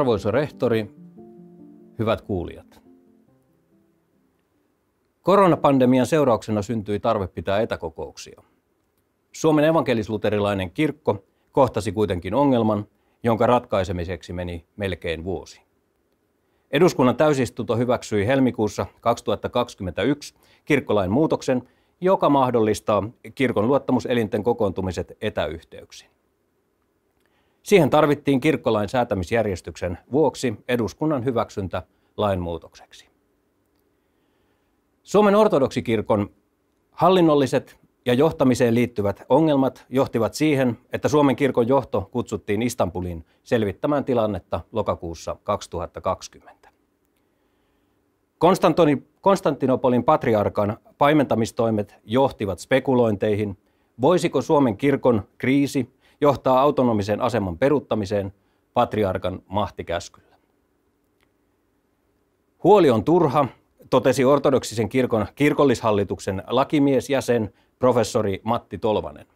Arvoisa rehtori, hyvät kuulijat. Koronapandemian seurauksena syntyi tarve pitää etäkokouksia. Suomen evankelisluterilainen kirkko kohtasi kuitenkin ongelman, jonka ratkaisemiseksi meni melkein vuosi. Eduskunnan täysistunto hyväksyi helmikuussa 2021 kirkkolain muutoksen, joka mahdollistaa kirkon luottamuselinten kokoontumiset etäyhteyksin. Siihen tarvittiin kirkkolain säätämisjärjestyksen vuoksi eduskunnan hyväksyntä lainmuutokseksi. Suomen ortodoksikirkon hallinnolliset ja johtamiseen liittyvät ongelmat johtivat siihen, että Suomen kirkon johto kutsuttiin Istanbuliin selvittämään tilannetta lokakuussa 2020. Konstantinopolin patriarkan paimentamistoimet johtivat spekulointeihin, voisiko Suomen kirkon kriisi johtaa autonomisen aseman peruttamiseen patriarkan mahtikäskyllä. Huoli on turha, totesi ortodoksisen kirkon kirkollishallituksen lakimiesjäsen professori Matti Tolvanen.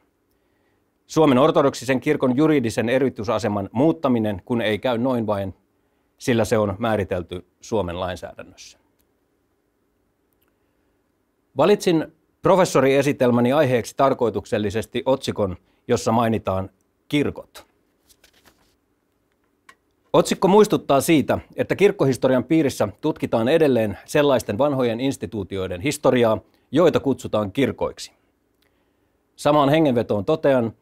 Suomen ortodoksisen kirkon juridisen erityisaseman muuttaminen, kun ei käy noin vain, sillä se on määritelty Suomen lainsäädännössä. Valitsin Professori esitelmäni aiheeksi tarkoituksellisesti otsikon, jossa mainitaan kirkot. Otsikko muistuttaa siitä, että kirkkohistorian piirissä tutkitaan edelleen sellaisten vanhojen instituutioiden historiaa, joita kutsutaan kirkoiksi. Samaan hengenvetoon totean,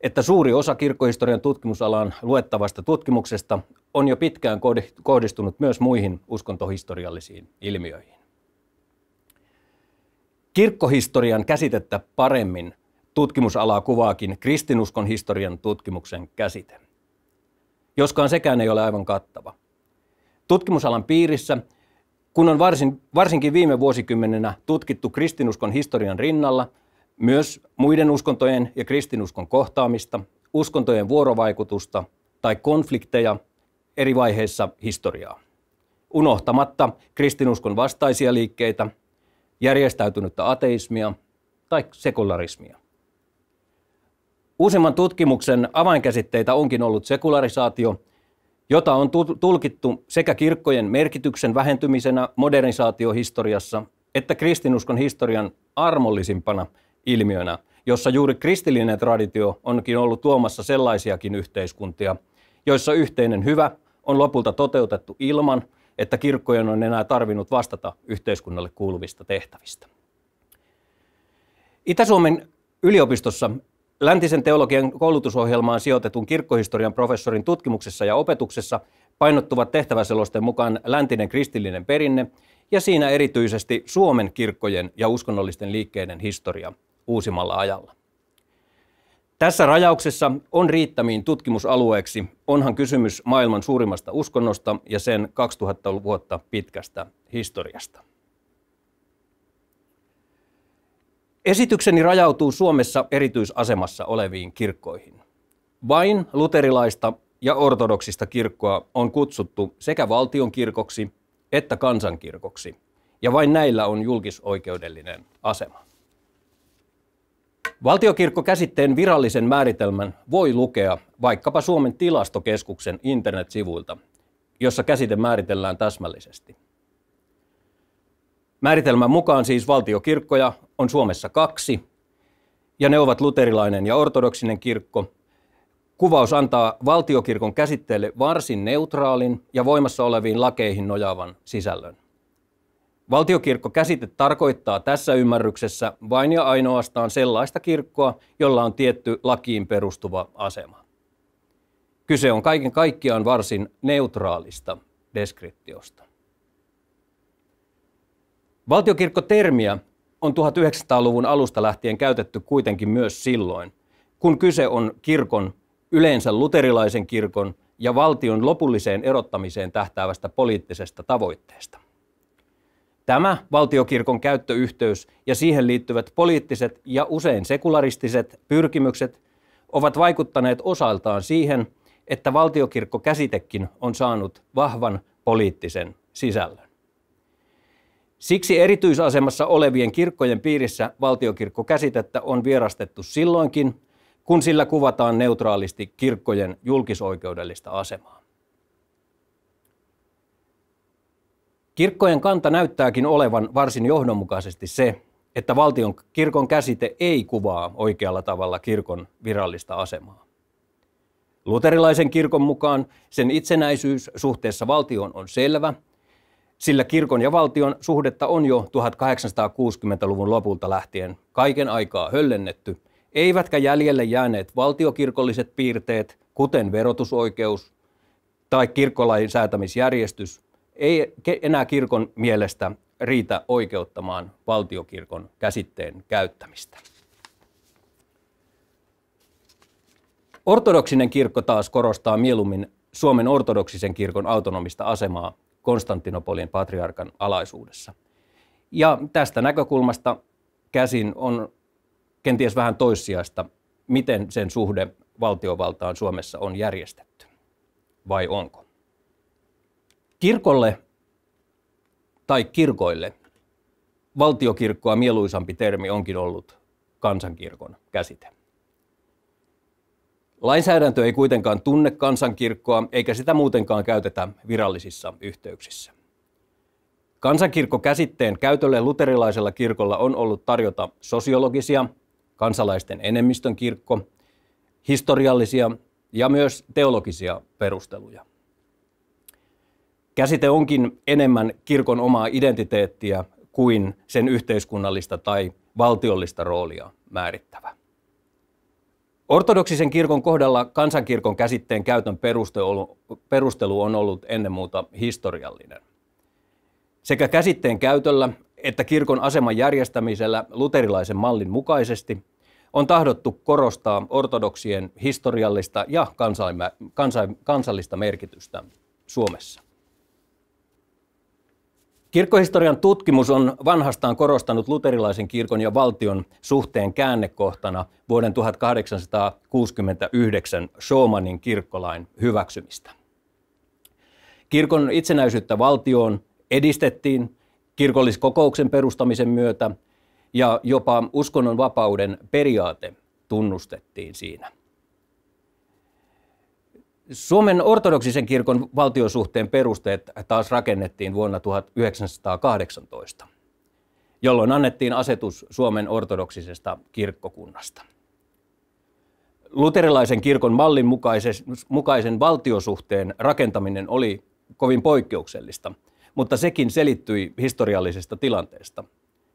että suuri osa kirkkohistorian tutkimusalaan luettavasta tutkimuksesta on jo pitkään kohdistunut myös muihin uskontohistoriallisiin ilmiöihin. Kirkkohistorian käsitettä paremmin tutkimusalaa kuvaakin kristinuskon historian tutkimuksen käsite. Joskaan sekään ei ole aivan kattava. Tutkimusalan piirissä, kun on varsin, varsinkin viime vuosikymmenenä tutkittu kristinuskon historian rinnalla, myös muiden uskontojen ja kristinuskon kohtaamista, uskontojen vuorovaikutusta tai konflikteja eri vaiheissa historiaa. Unohtamatta kristinuskon vastaisia liikkeitä järjestäytynyttä ateismia tai sekularismia. Uusimman tutkimuksen avainkäsitteitä onkin ollut sekularisaatio, jota on tulkittu sekä kirkkojen merkityksen vähentymisenä modernisaatiohistoriassa että kristinuskon historian armollisimpana ilmiönä, jossa juuri kristillinen traditio onkin ollut tuomassa sellaisiakin yhteiskuntia, joissa yhteinen hyvä on lopulta toteutettu ilman, että kirkkojen on enää tarvinnut vastata yhteiskunnalle kuuluvista tehtävistä. Itä-Suomen yliopistossa läntisen teologian koulutusohjelmaan sijoitetun kirkkohistorian professorin tutkimuksessa ja opetuksessa painottuvat tehtäväselosten mukaan läntinen kristillinen perinne ja siinä erityisesti Suomen kirkkojen ja uskonnollisten liikkeiden historia uusimalla ajalla. Tässä rajauksessa on riittämiin tutkimusalueeksi, onhan kysymys maailman suurimmasta uskonnosta ja sen 2000 vuotta pitkästä historiasta. Esitykseni rajautuu Suomessa erityisasemassa oleviin kirkkoihin. Vain luterilaista ja ortodoksista kirkkoa on kutsuttu sekä valtionkirkoksi että kansankirkoksi, ja vain näillä on julkisoikeudellinen asema. Valtiokirkko-käsitteen virallisen määritelmän voi lukea vaikkapa Suomen tilastokeskuksen internetsivuilta, jossa käsite määritellään täsmällisesti. Määritelmän mukaan siis valtiokirkkoja on Suomessa kaksi, ja ne ovat luterilainen ja ortodoksinen kirkko. Kuvaus antaa valtiokirkon käsitteelle varsin neutraalin ja voimassa oleviin lakeihin nojaavan sisällön. Valtiokirkko-käsite tarkoittaa tässä ymmärryksessä vain ja ainoastaan sellaista kirkkoa, jolla on tietty lakiin perustuva asema. Kyse on kaiken kaikkiaan varsin neutraalista deskriptiosta. Valtiokirkkotermiä on 1900-luvun alusta lähtien käytetty kuitenkin myös silloin, kun kyse on kirkon, yleensä luterilaisen kirkon ja valtion lopulliseen erottamiseen tähtäävästä poliittisesta tavoitteesta. Tämä valtiokirkon käyttöyhteys ja siihen liittyvät poliittiset ja usein sekularistiset pyrkimykset ovat vaikuttaneet osaltaan siihen, että valtiokirkko käsitekin on saanut vahvan poliittisen sisällön. Siksi erityisasemassa olevien kirkkojen piirissä valtiokirkkokäsitettä on vierastettu silloinkin, kun sillä kuvataan neutraalisti kirkkojen julkisoikeudellista asemaa. Kirkkojen kanta näyttääkin olevan varsin johdonmukaisesti se, että valtion kirkon käsite ei kuvaa oikealla tavalla kirkon virallista asemaa. Luterilaisen kirkon mukaan sen itsenäisyys suhteessa valtioon on selvä, sillä kirkon ja valtion suhdetta on jo 1860-luvun lopulta lähtien kaiken aikaa höllennetty, eivätkä jäljelle jääneet valtiokirkolliset piirteet, kuten verotusoikeus tai kirkkolain säätämisjärjestys – ei enää kirkon mielestä riitä oikeuttamaan valtiokirkon käsitteen käyttämistä. Ortodoksinen kirkko taas korostaa mieluummin Suomen ortodoksisen kirkon autonomista asemaa Konstantinopolin patriarkan alaisuudessa. Ja tästä näkökulmasta käsin on kenties vähän toissijaista, miten sen suhde valtiovaltaan Suomessa on järjestetty. Vai onko? Kirkolle tai kirkoille valtiokirkkoa mieluisampi termi onkin ollut kansankirkon käsite. Lainsäädäntö ei kuitenkaan tunne kansankirkkoa, eikä sitä muutenkaan käytetä virallisissa yhteyksissä. Kansankirkko-käsitteen käytölle luterilaisella kirkolla on ollut tarjota sosiologisia, kansalaisten enemmistön kirkko, historiallisia ja myös teologisia perusteluja. Käsite onkin enemmän kirkon omaa identiteettiä kuin sen yhteiskunnallista tai valtiollista roolia määrittävä. Ortodoksisen kirkon kohdalla kansankirkon käsitteen käytön perustelu, on ollut ennen muuta historiallinen. Sekä käsitteen käytöllä että kirkon aseman järjestämisellä luterilaisen mallin mukaisesti on tahdottu korostaa ortodoksien historiallista ja kansallista merkitystä Suomessa. Kirkkohistorian tutkimus on vanhastaan korostanut luterilaisen kirkon ja valtion suhteen käännekohtana vuoden 1869 Schumannin kirkkolain hyväksymistä. Kirkon itsenäisyyttä valtioon edistettiin kirkolliskokouksen perustamisen myötä ja jopa uskonnonvapauden periaate tunnustettiin siinä. Suomen ortodoksisen kirkon valtiosuhteen perusteet taas rakennettiin vuonna 1918, jolloin annettiin asetus Suomen ortodoksisesta kirkkokunnasta. Luterilaisen kirkon mallin mukaisen, valtiosuhteen rakentaminen oli kovin poikkeuksellista, mutta sekin selittyi historiallisesta tilanteesta,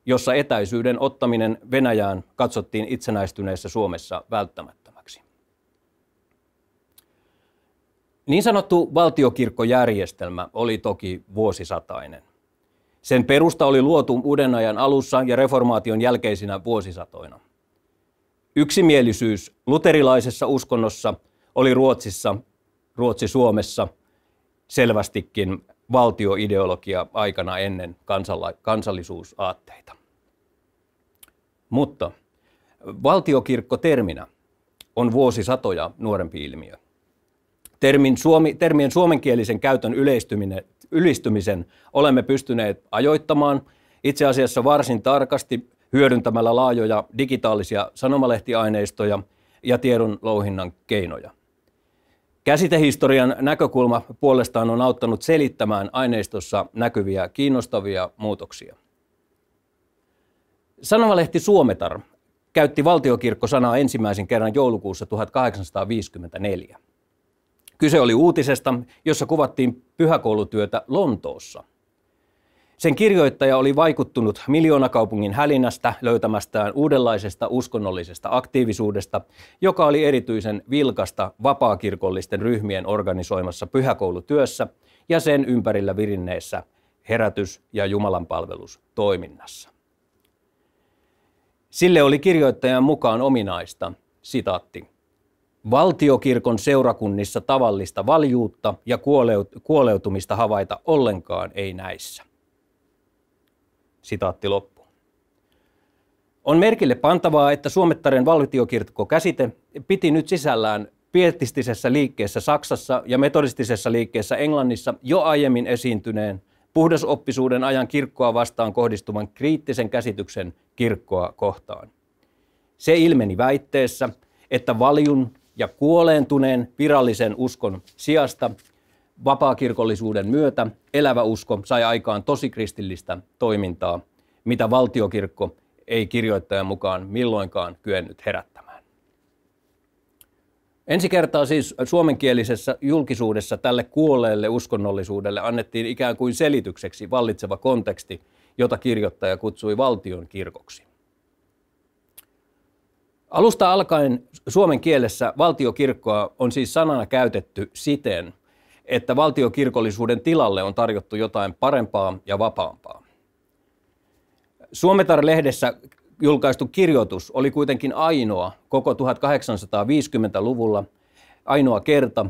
jossa etäisyyden ottaminen Venäjään katsottiin itsenäistyneessä Suomessa välttämättä. Niin sanottu valtiokirkkojärjestelmä oli toki vuosisatainen. Sen perusta oli luotu uuden ajan alussa ja reformaation jälkeisinä vuosisatoina. Yksimielisyys luterilaisessa uskonnossa oli Ruotsissa, Ruotsi-Suomessa selvästikin valtioideologia aikana ennen kansalla- kansallisuusaatteita. Mutta valtiokirkko terminä on vuosisatoja nuorempi ilmiö. Termin suomi, termien suomenkielisen käytön yleistyminen, ylistymisen olemme pystyneet ajoittamaan itse asiassa varsin tarkasti hyödyntämällä laajoja digitaalisia sanomalehtiaineistoja ja tiedon louhinnan keinoja. Käsitehistorian näkökulma puolestaan on auttanut selittämään aineistossa näkyviä kiinnostavia muutoksia. Sanomalehti Suometar käytti valtiokirkko sanaa ensimmäisen kerran joulukuussa 1854. Kyse oli uutisesta, jossa kuvattiin pyhäkoulutyötä Lontoossa. Sen kirjoittaja oli vaikuttunut miljoonakaupungin hälinästä löytämästään uudenlaisesta uskonnollisesta aktiivisuudesta, joka oli erityisen vilkasta vapaakirkollisten ryhmien organisoimassa pyhäkoulutyössä ja sen ympärillä virinneessä herätys- ja jumalanpalvelustoiminnassa. Sille oli kirjoittajan mukaan ominaista, sitaatti, Valtiokirkon seurakunnissa tavallista valjuutta ja kuoleutumista havaita ollenkaan ei näissä. Sitaatti loppu. On merkille pantavaa, että Suomettaren valtiokirkko käsite piti nyt sisällään pietistisessä liikkeessä Saksassa ja metodistisessa liikkeessä Englannissa jo aiemmin esiintyneen puhdasoppisuuden ajan kirkkoa vastaan kohdistuvan kriittisen käsityksen kirkkoa kohtaan. Se ilmeni väitteessä, että valjun ja kuoleentuneen virallisen uskon sijasta vapaakirkollisuuden myötä elävä usko sai aikaan tosi kristillistä toimintaa, mitä valtiokirkko ei kirjoittajan mukaan milloinkaan kyennyt herättämään. Ensi kertaa siis suomenkielisessä julkisuudessa tälle kuolleelle uskonnollisuudelle annettiin ikään kuin selitykseksi vallitseva konteksti, jota kirjoittaja kutsui valtion kirkoksi. Alusta alkaen suomen kielessä valtiokirkkoa on siis sanana käytetty siten, että valtiokirkollisuuden tilalle on tarjottu jotain parempaa ja vapaampaa. Suometar-lehdessä julkaistu kirjoitus oli kuitenkin ainoa koko 1850-luvulla, ainoa kerta,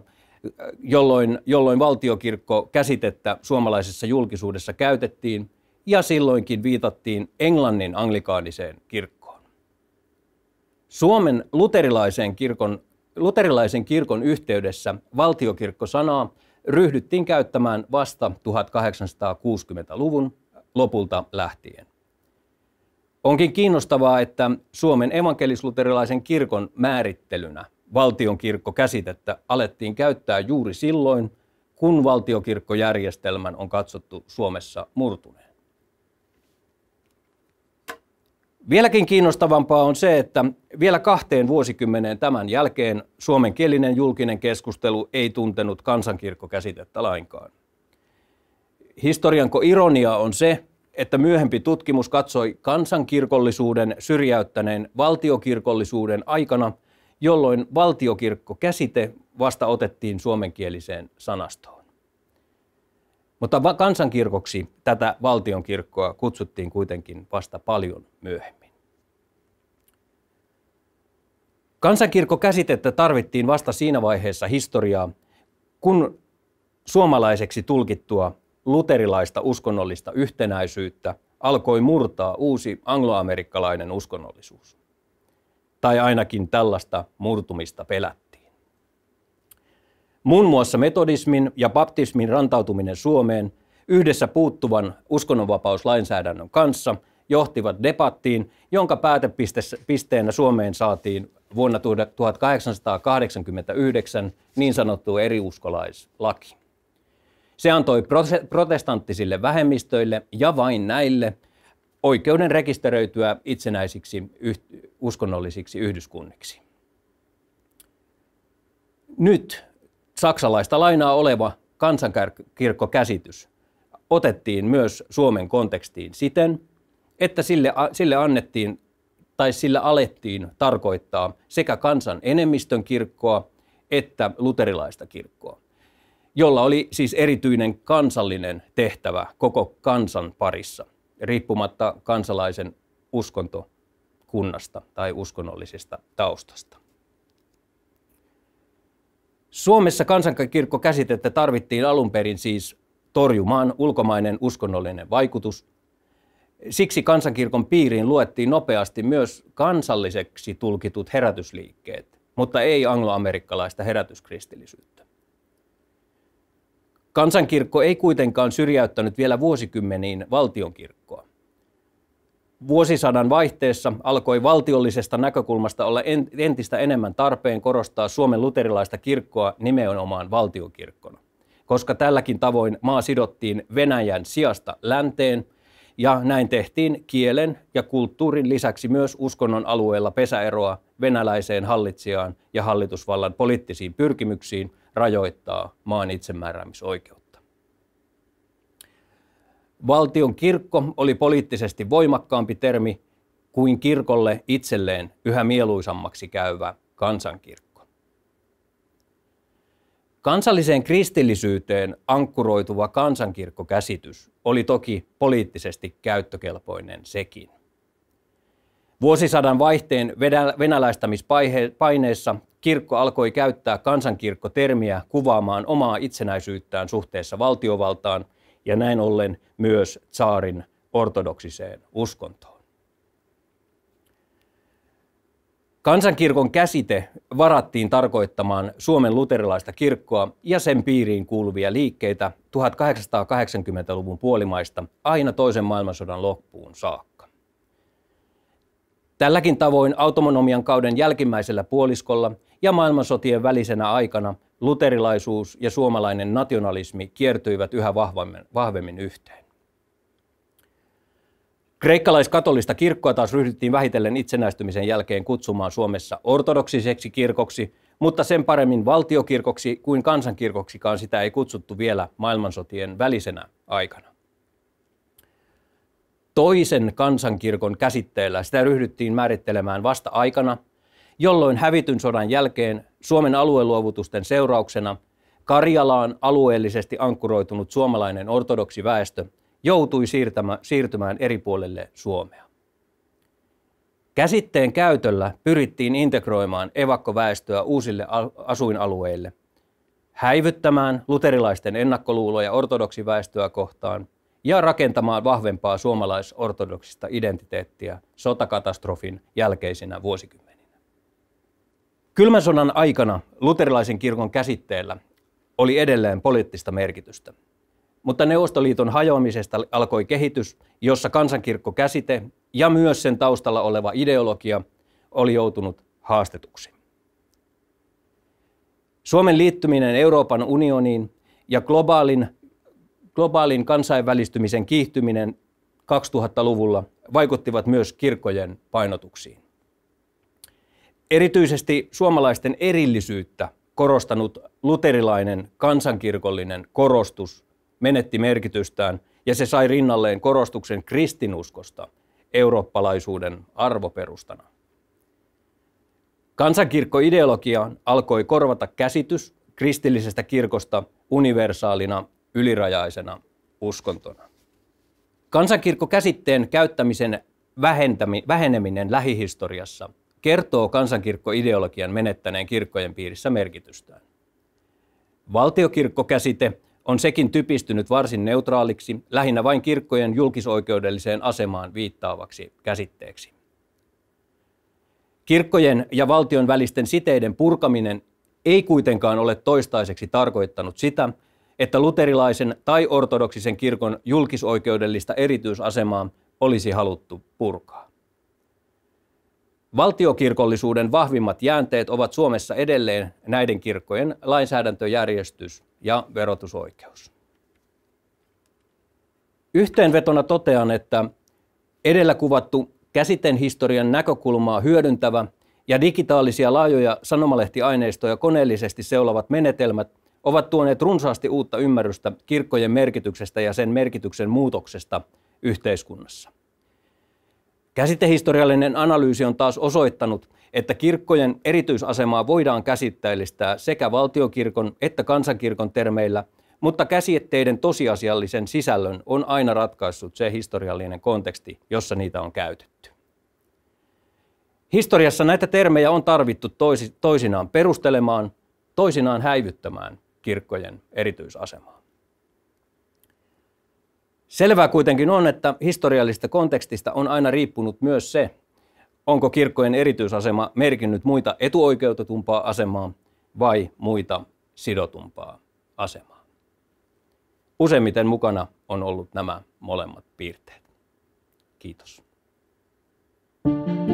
jolloin, jolloin valtiokirkko-käsitettä suomalaisessa julkisuudessa käytettiin, ja silloinkin viitattiin englannin anglikaaniseen kirkkoon. Suomen luterilaisen kirkon, luterilaisen kirkon yhteydessä valtiokirkkosanaa ryhdyttiin käyttämään vasta 1860-luvun lopulta lähtien. Onkin kiinnostavaa, että Suomen evankelisluterilaisen kirkon määrittelynä valtionkirkko-käsitettä alettiin käyttää juuri silloin, kun valtiokirkkojärjestelmän on katsottu Suomessa murtuneen. Vieläkin kiinnostavampaa on se, että vielä kahteen vuosikymmeneen tämän jälkeen suomenkielinen julkinen keskustelu ei tuntenut kansankirkkokäsitettä lainkaan. Historianko ironia on se, että myöhempi tutkimus katsoi kansankirkollisuuden syrjäyttäneen valtiokirkollisuuden aikana, jolloin valtiokirkko-käsite vasta otettiin suomenkieliseen sanastoon. Mutta kansankirkoksi tätä valtionkirkkoa kutsuttiin kuitenkin vasta paljon myöhemmin. Kansankirkko-käsitettä tarvittiin vasta siinä vaiheessa historiaa, kun suomalaiseksi tulkittua luterilaista uskonnollista yhtenäisyyttä alkoi murtaa uusi angloamerikkalainen uskonnollisuus. Tai ainakin tällaista murtumista pelätti. Muun muassa metodismin ja baptismin rantautuminen Suomeen yhdessä puuttuvan uskonnonvapauslainsäädännön kanssa johtivat debattiin, jonka päätepisteenä Suomeen saatiin vuonna 1889 tuota, niin sanottu eriuskolaislaki. Se antoi protestanttisille vähemmistöille ja vain näille oikeuden rekisteröityä itsenäisiksi uskonnollisiksi yhdyskunniksi. Nyt saksalaista lainaa oleva kansankirkkokäsitys otettiin myös Suomen kontekstiin siten, että sille, sille annettiin tai sillä alettiin tarkoittaa sekä kansan enemmistön kirkkoa että luterilaista kirkkoa, jolla oli siis erityinen kansallinen tehtävä koko kansan parissa, riippumatta kansalaisen uskontokunnasta tai uskonnollisesta taustasta. Suomessa kansankirkko käsitettä tarvittiin alun perin siis torjumaan ulkomainen uskonnollinen vaikutus. Siksi kansankirkon piiriin luettiin nopeasti myös kansalliseksi tulkitut herätysliikkeet, mutta ei angloamerikkalaista herätyskristillisyyttä. Kansankirkko ei kuitenkaan syrjäyttänyt vielä vuosikymmeniin valtionkirkkoa. Vuosisadan vaihteessa alkoi valtiollisesta näkökulmasta olla entistä enemmän tarpeen korostaa Suomen luterilaista kirkkoa nimenomaan valtiokirkkona, koska tälläkin tavoin maa sidottiin Venäjän sijasta länteen ja näin tehtiin kielen ja kulttuurin lisäksi myös uskonnon alueella pesäeroa venäläiseen hallitsijaan ja hallitusvallan poliittisiin pyrkimyksiin rajoittaa maan itsemääräämisoikeutta. Valtion kirkko oli poliittisesti voimakkaampi termi kuin kirkolle itselleen yhä mieluisammaksi käyvä kansankirkko. Kansalliseen kristillisyyteen ankkuroituva kansankirkkokäsitys oli toki poliittisesti käyttökelpoinen sekin. Vuosisadan vaihteen venäläistämispaineessa kirkko alkoi käyttää kansankirkkotermiä kuvaamaan omaa itsenäisyyttään suhteessa valtiovaltaan – ja näin ollen myös tsaarin ortodoksiseen uskontoon. Kansankirkon käsite varattiin tarkoittamaan Suomen luterilaista kirkkoa ja sen piiriin kuuluvia liikkeitä 1880-luvun puolimaista aina toisen maailmansodan loppuun saakka. Tälläkin tavoin autonomian kauden jälkimmäisellä puoliskolla ja maailmansotien välisenä aikana luterilaisuus ja suomalainen nationalismi kiertyivät yhä vahvemmin, vahvemmin yhteen. Kreikkalaiskatolista kirkkoa taas ryhdyttiin vähitellen itsenäistymisen jälkeen kutsumaan Suomessa ortodoksiseksi kirkoksi, mutta sen paremmin valtiokirkoksi kuin kansankirkoksikaan sitä ei kutsuttu vielä maailmansotien välisenä aikana. Toisen kansankirkon käsitteellä sitä ryhdyttiin määrittelemään vasta aikana, jolloin hävityn sodan jälkeen Suomen alueluovutusten seurauksena Karjalaan alueellisesti ankkuroitunut suomalainen ortodoksi väestö joutui siirtymään eri puolelle Suomea. Käsitteen käytöllä pyrittiin integroimaan evakkoväestöä uusille asuinalueille, häivyttämään luterilaisten ennakkoluuloja ortodoksiväestöä kohtaan ja rakentamaan vahvempaa suomalaisortodoksista identiteettiä sotakatastrofin jälkeisinä vuosikymmeninä. Kylmän sodan aikana luterilaisen kirkon käsitteellä oli edelleen poliittista merkitystä. Mutta Neuvostoliiton hajoamisesta alkoi kehitys, jossa kansankirkkokäsite ja myös sen taustalla oleva ideologia oli joutunut haastetuksi. Suomen liittyminen Euroopan unioniin ja globaalin, globaalin kansainvälistymisen kiihtyminen 2000-luvulla vaikuttivat myös kirkkojen painotuksiin. Erityisesti suomalaisten erillisyyttä korostanut luterilainen kansankirkollinen korostus menetti merkitystään ja se sai rinnalleen korostuksen kristinuskosta eurooppalaisuuden arvoperustana. Kansankirkkoideologia alkoi korvata käsitys kristillisestä kirkosta universaalina ylirajaisena uskontona. Kansankirkkokäsitteen käyttämisen väheneminen lähihistoriassa – kertoo kansankirkkoideologian menettäneen kirkkojen piirissä merkitystään. Valtiokirkkokäsite on sekin typistynyt varsin neutraaliksi, lähinnä vain kirkkojen julkisoikeudelliseen asemaan viittaavaksi käsitteeksi. Kirkkojen ja valtion välisten siteiden purkaminen ei kuitenkaan ole toistaiseksi tarkoittanut sitä, että luterilaisen tai ortodoksisen kirkon julkisoikeudellista erityisasemaa olisi haluttu purkaa. Valtiokirkollisuuden vahvimmat jäänteet ovat Suomessa edelleen näiden kirkkojen lainsäädäntöjärjestys ja verotusoikeus. Yhteenvetona totean, että edellä kuvattu käsiten historian näkökulmaa hyödyntävä ja digitaalisia laajoja sanomalehtiaineistoja koneellisesti seulavat menetelmät ovat tuoneet runsaasti uutta ymmärrystä kirkkojen merkityksestä ja sen merkityksen muutoksesta yhteiskunnassa. Käsitehistoriallinen analyysi on taas osoittanut, että kirkkojen erityisasemaa voidaan käsitteellistää sekä valtiokirkon että kansankirkon termeillä, mutta käsitteiden tosiasiallisen sisällön on aina ratkaissut se historiallinen konteksti, jossa niitä on käytetty. Historiassa näitä termejä on tarvittu toisinaan perustelemaan, toisinaan häivyttämään kirkkojen erityisasemaa. Selvää kuitenkin on, että historiallisesta kontekstista on aina riippunut myös se, onko kirkkojen erityisasema merkinnyt muita etuoikeutetumpaa asemaa vai muita sidotumpaa asemaa. Useimmiten mukana on ollut nämä molemmat piirteet. Kiitos. thank you